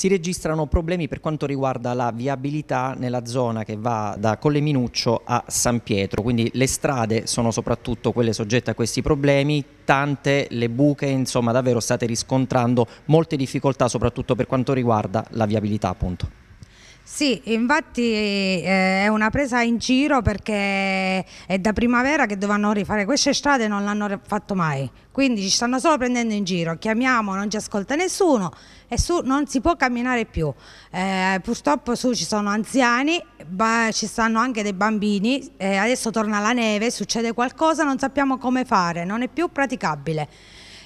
si registrano problemi per quanto riguarda la viabilità nella zona che va da Colleminuccio a San Pietro, quindi le strade sono soprattutto quelle soggette a questi problemi, tante le buche, insomma davvero state riscontrando molte difficoltà soprattutto per quanto riguarda la viabilità appunto. Sì, infatti eh, è una presa in giro perché è da primavera che dovranno rifare queste strade e non l'hanno fatto mai. Quindi ci stanno solo prendendo in giro, chiamiamo, non ci ascolta nessuno e su non si può camminare più. Eh, purtroppo su ci sono anziani, ci stanno anche dei bambini, eh, adesso torna la neve, succede qualcosa, non sappiamo come fare, non è più praticabile.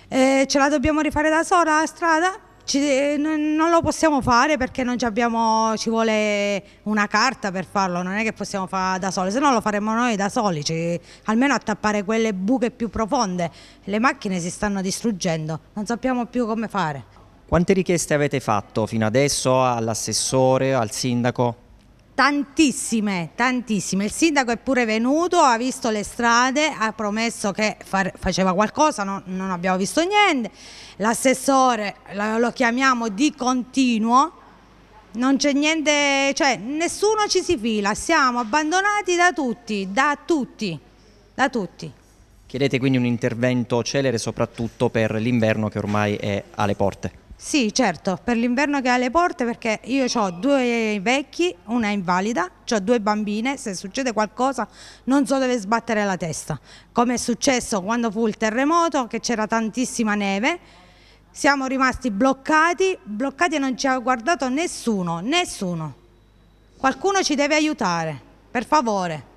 Eh, ce la dobbiamo rifare da sola la strada? Ci, eh, non lo possiamo fare perché non ci, abbiamo, ci vuole una carta per farlo, non è che possiamo fare da soli, se no lo faremo noi da soli, ci, almeno a tappare quelle buche più profonde. Le macchine si stanno distruggendo, non sappiamo più come fare. Quante richieste avete fatto fino adesso all'assessore, al sindaco? Tantissime, tantissime. Il sindaco è pure venuto, ha visto le strade, ha promesso che far, faceva qualcosa, no, non abbiamo visto niente. L'assessore lo chiamiamo di continuo, non c'è niente, cioè nessuno ci si fila, siamo abbandonati da tutti, da tutti, da tutti. Chiedete quindi un intervento celere soprattutto per l'inverno che ormai è alle porte. Sì, certo, per l'inverno che ha le porte perché io ho due vecchi, una invalida, ho due bambine, se succede qualcosa non so dove sbattere la testa, come è successo quando fu il terremoto che c'era tantissima neve, siamo rimasti bloccati, bloccati e non ci ha guardato nessuno, nessuno. Qualcuno ci deve aiutare, per favore.